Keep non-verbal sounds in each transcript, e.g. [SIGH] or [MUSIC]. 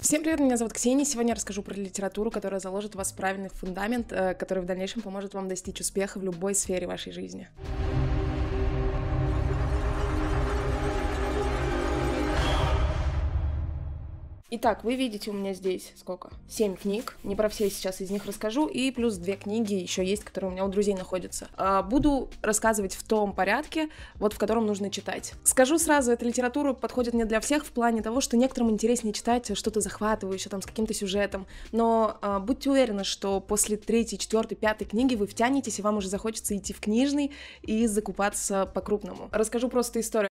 Всем привет, меня зовут Ксения. Сегодня я расскажу про литературу, которая заложит в вас правильный фундамент, э, который в дальнейшем поможет вам достичь успеха в любой сфере вашей жизни. Итак, вы видите у меня здесь сколько? Семь книг. Не про все сейчас из них расскажу. И плюс две книги еще есть, которые у меня у друзей находятся. А, буду рассказывать в том порядке, вот в котором нужно читать. Скажу сразу, эта литература подходит не для всех в плане того, что некоторым интереснее читать что-то захватывающее, там, с каким-то сюжетом. Но а, будьте уверены, что после третьей, четвертой, пятой книги вы втянетесь, и вам уже захочется идти в книжный и закупаться по-крупному. Расскажу просто историю.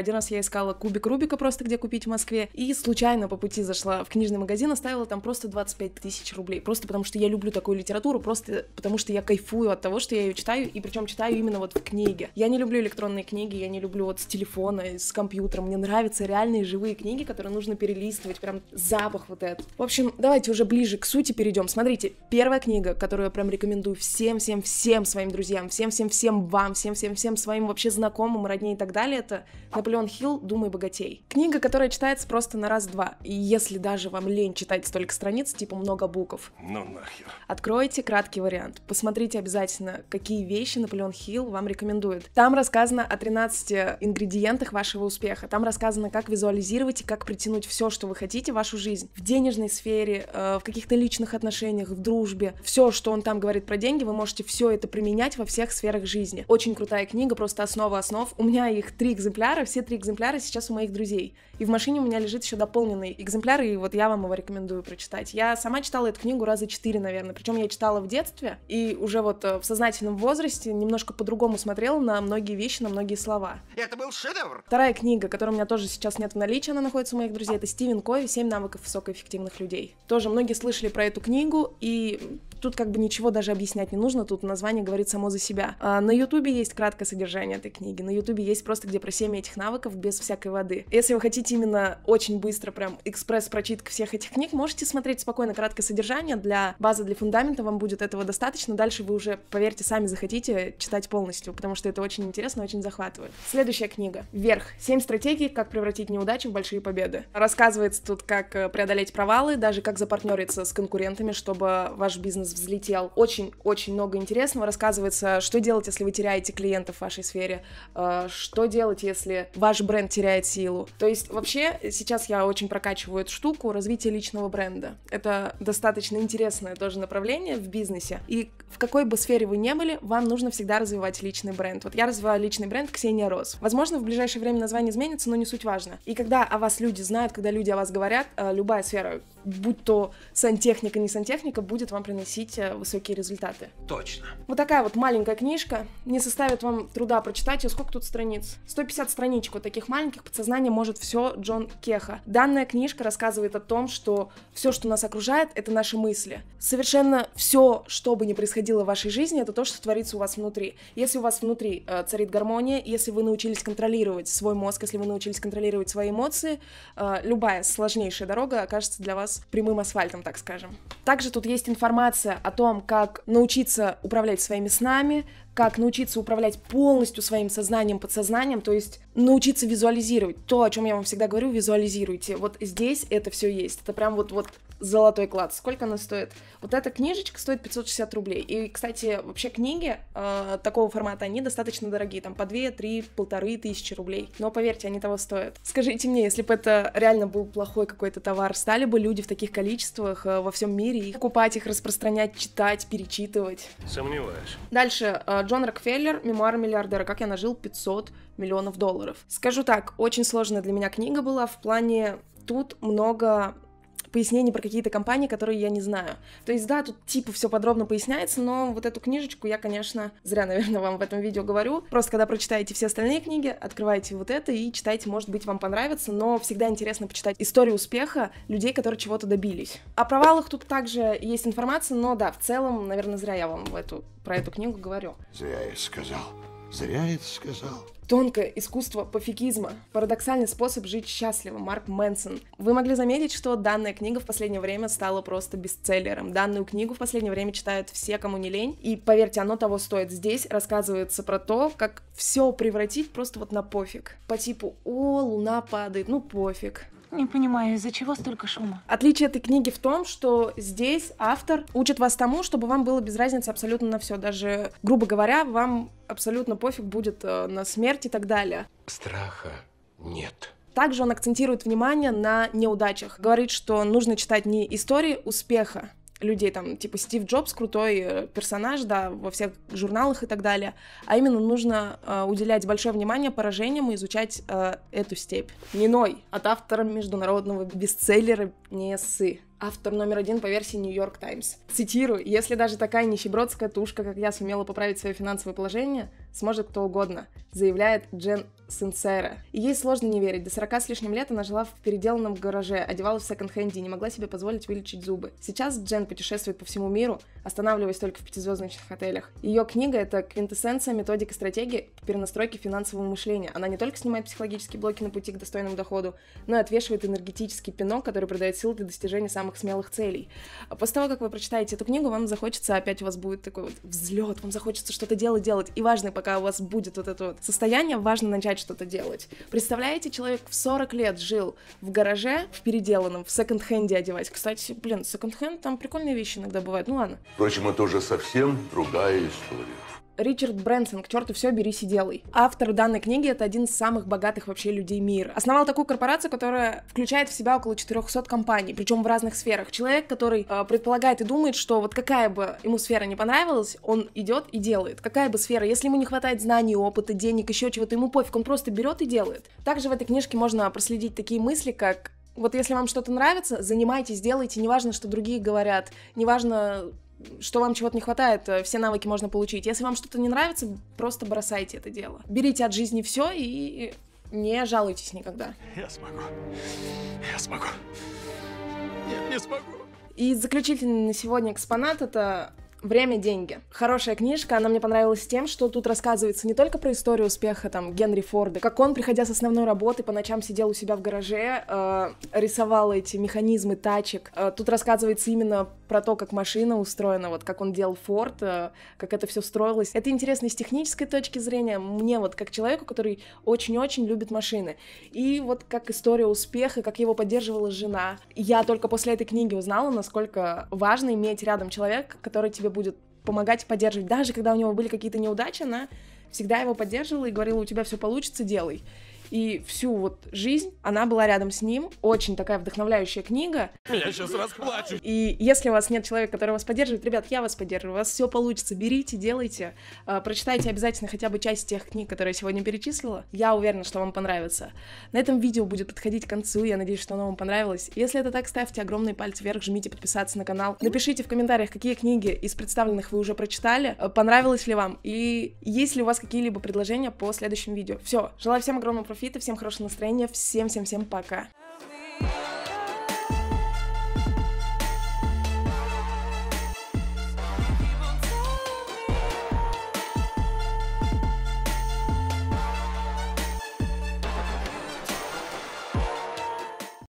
Один раз я искала кубик Рубика просто где купить в Москве, и случайно по пути зашла в книжный магазин, оставила там просто 25 тысяч рублей, просто потому что я люблю такую литературу, просто потому что я кайфую от того, что я ее читаю, и причем читаю именно вот в книге. Я не люблю электронные книги, я не люблю вот с телефона, с компьютера, мне нравятся реальные живые книги, которые нужно перелистывать, прям запах вот этот. В общем, давайте уже ближе к сути перейдем. Смотрите, первая книга, которую я прям рекомендую всем-всем-всем своим друзьям, всем-всем-всем вам, всем-всем-всем своим вообще знакомым, роднее и так далее, это, например, Наполеон Хилл «Думай богатей». Книга, которая читается просто на раз-два. И если даже вам лень читать столько страниц, типа много букв. Ну нахер. Откройте краткий вариант. Посмотрите обязательно, какие вещи Наполеон Хилл вам рекомендует. Там рассказано о 13 ингредиентах вашего успеха. Там рассказано, как визуализировать и как притянуть все, что вы хотите, в вашу жизнь. В денежной сфере, э, в каких-то личных отношениях, в дружбе. Все, что он там говорит про деньги, вы можете все это применять во всех сферах жизни. Очень крутая книга, просто основа основ. У меня их три экземпляра, все все три экземпляра сейчас у моих друзей. И в машине у меня лежит еще дополненный экземпляр, и вот я вам его рекомендую прочитать. Я сама читала эту книгу раза четыре, наверное. Причем я читала в детстве, и уже вот э, в сознательном возрасте немножко по-другому смотрела на многие вещи, на многие слова. Это был шедевр! Вторая книга, которая у меня тоже сейчас нет в наличии, она находится у моих друзей, это Стивен Кови «Семь навыков высокоэффективных людей». Тоже многие слышали про эту книгу, и тут как бы ничего даже объяснять не нужно, тут название говорит само за себя. А, на Ютубе есть краткое содержание этой книги, на Ютубе есть просто где про семя этих навыков без всякой воды. Если вы хотите именно очень быстро прям экспресс прочитка всех этих книг, можете смотреть спокойно краткое содержание для базы, для фундамента, вам будет этого достаточно, дальше вы уже, поверьте, сами захотите читать полностью, потому что это очень интересно, очень захватывает. Следующая книга. Вверх. Семь стратегий, как превратить неудачи в большие победы. Рассказывается тут, как э, преодолеть провалы, даже как запартнериться с конкурентами, чтобы ваш бизнес взлетел. Очень-очень много интересного рассказывается, что делать, если вы теряете клиентов в вашей сфере, э, что делать, если ваш бренд теряет силу. То есть вообще сейчас я очень прокачиваю эту штуку, развитие личного бренда. Это достаточно интересное тоже направление в бизнесе. И в какой бы сфере вы не были, вам нужно всегда развивать личный бренд. Вот я развиваю личный бренд Ксения Рос. Возможно, в ближайшее время название изменится, но не суть важно. И когда о вас люди знают, когда люди о вас говорят, э, любая сфера, будь то сантехника, не сантехника, будет вам приносить приносить э, высокие результаты. Точно. Вот такая вот маленькая книжка. Не составит вам труда прочитать ее. Сколько тут страниц? 150 страничек вот таких маленьких. Подсознание может все Джон Кеха. Данная книжка рассказывает о том, что все, что нас окружает, это наши мысли. Совершенно все, что бы ни происходило в вашей жизни, это то, что творится у вас внутри. Если у вас внутри э, царит гармония, если вы научились контролировать свой мозг, если вы научились контролировать свои эмоции, э, любая сложнейшая дорога окажется для вас прямым асфальтом, так скажем. Также тут есть информация учимся о том, как научиться управлять своими снами, как научиться управлять полностью своим сознанием, подсознанием, то есть научиться визуализировать. То, о чем я вам всегда говорю, визуализируйте. Вот здесь это все есть. Это прям вот, вот Золотой клад. Сколько она стоит? Вот эта книжечка стоит 560 рублей. И, кстати, вообще книги э, такого формата, они достаточно дорогие. Там по 2, 3, полторы тысячи рублей. Но поверьте, они того стоят. Скажите мне, если бы это реально был плохой какой-то товар, стали бы люди в таких количествах э, во всем мире их покупать, их распространять, читать, перечитывать? Сомневаюсь. Дальше. Э, Джон Рокфеллер, мемуары миллиардера. Как я нажил 500 миллионов долларов. Скажу так, очень сложная для меня книга была в плане тут много пояснений про какие-то компании, которые я не знаю. То есть, да, тут типа все подробно поясняется, но вот эту книжечку я, конечно, зря, [LAUGHS] наверное, вам в этом видео говорю. Просто когда прочитаете все остальные книги, открываете вот это и читайте, может быть, вам понравится, но всегда интересно почитать историю успеха людей, которые чего-то добились. О провалах тут также есть информация, но да, в целом, наверное, зря я вам в эту, про эту книгу говорю. Зря я сказал. Зря это сказал. Тонкое искусство пофигизма. Парадоксальный способ жить счастливо. Марк Мэнсон. Вы могли заметить, что данная книга в последнее время стала просто бестселлером. Данную книгу в последнее время читают все, кому не лень. И поверьте, оно того стоит. Здесь рассказывается про то, как все превратить просто вот на пофиг. По типу, о, луна падает, ну пофиг. Не понимаю, из-за чего столько шума? Отличие этой книги в том, что здесь автор учит вас тому, чтобы вам было без разницы абсолютно на все. Даже, грубо говоря, вам абсолютно пофиг будет э, на смерть и так далее. Страха нет. Также он акцентирует внимание на неудачах. Говорит, что нужно читать не истории успеха, людей, там, типа Стив Джобс, крутой э, персонаж, да, во всех журналах и так далее, а именно нужно э, уделять большое внимание поражениям и изучать э, эту степь. Миной от автора международного бестселлера Несы автор номер один по версии New York Times. Цитирую, «Если даже такая нищебродская тушка, как я, сумела поправить свое финансовое положение, сможет кто угодно», заявляет Джен Сенсера. И ей сложно не верить. До 40 с лишним лет она жила в переделанном гараже, одевалась в секонд-хенде и не могла себе позволить вылечить зубы. Сейчас Джен путешествует по всему миру, останавливаясь только в пятизвездочных отелях. Ее книга — это квинтэссенция методики и стратегии перенастройки финансового мышления. Она не только снимает психологические блоки на пути к достойному доходу, но и отвешивает энергетический пинок, который придает силы для достижения самых самых смелых целей. После того, как вы прочитаете эту книгу, вам захочется, опять у вас будет такой вот взлет, вам захочется что-то делать, делать. И важно, пока у вас будет вот это вот состояние, важно начать что-то делать. Представляете, человек в 40 лет жил в гараже, в переделанном, в секонд-хенде одевать. Кстати, блин, секонд-хенд там прикольные вещи иногда бывают, ну ладно. Впрочем, это уже совсем другая история. Ричард Брэнсон, к черту все, берись и делай. Автор данной книги — это один из самых богатых вообще людей мира. Основал такую корпорацию, которая включает в себя около 400 компаний, причем в разных сферах. Человек, который э, предполагает и думает, что вот какая бы ему сфера не понравилась, он идет и делает. Какая бы сфера, если ему не хватает знаний, опыта, денег, еще чего-то, ему пофиг, он просто берет и делает. Также в этой книжке можно проследить такие мысли, как вот если вам что-то нравится, занимайтесь, делайте, неважно, что другие говорят, неважно, что вам чего-то не хватает, э, все навыки можно получить. Если вам что-то не нравится, просто бросайте это дело. Берите от жизни все и не жалуйтесь никогда. Я смогу. Я смогу. Нет, не смогу. И заключительный на сегодня экспонат — это Время – деньги. Хорошая книжка, она мне понравилась тем, что тут рассказывается не только про историю успеха там Генри Форда, как он, приходя с основной работы, по ночам сидел у себя в гараже, э, рисовал эти механизмы тачек. Э, тут рассказывается именно про то, как машина устроена, вот как он делал Форд, э, как это все строилось. Это интересно с технической точки зрения, мне вот как человеку, который очень-очень любит машины. И вот как история успеха, как его поддерживала жена. Я только после этой книги узнала, насколько важно иметь рядом человека, который тебе будет помогать поддерживать. Даже когда у него были какие-то неудачи, она всегда его поддерживала и говорила, у тебя все получится, делай. И всю вот жизнь она была рядом с ним. Очень такая вдохновляющая книга. Меня сейчас расплачу. И если у вас нет человека, который вас поддерживает, ребят, я вас поддерживаю, у вас все получится. Берите, делайте. А, прочитайте обязательно хотя бы часть тех книг, которые я сегодня перечислила. Я уверена, что вам понравится. На этом видео будет подходить к концу. Я надеюсь, что оно вам понравилось. Если это так, ставьте огромный пальцы вверх, жмите подписаться на канал. Напишите в комментариях, какие книги из представленных вы уже прочитали, а, понравилось ли вам, и есть ли у вас какие-либо предложения по следующим видео. Все, желаю всем огромного профи Софита, всем хорошего настроения, всем-всем-всем пока!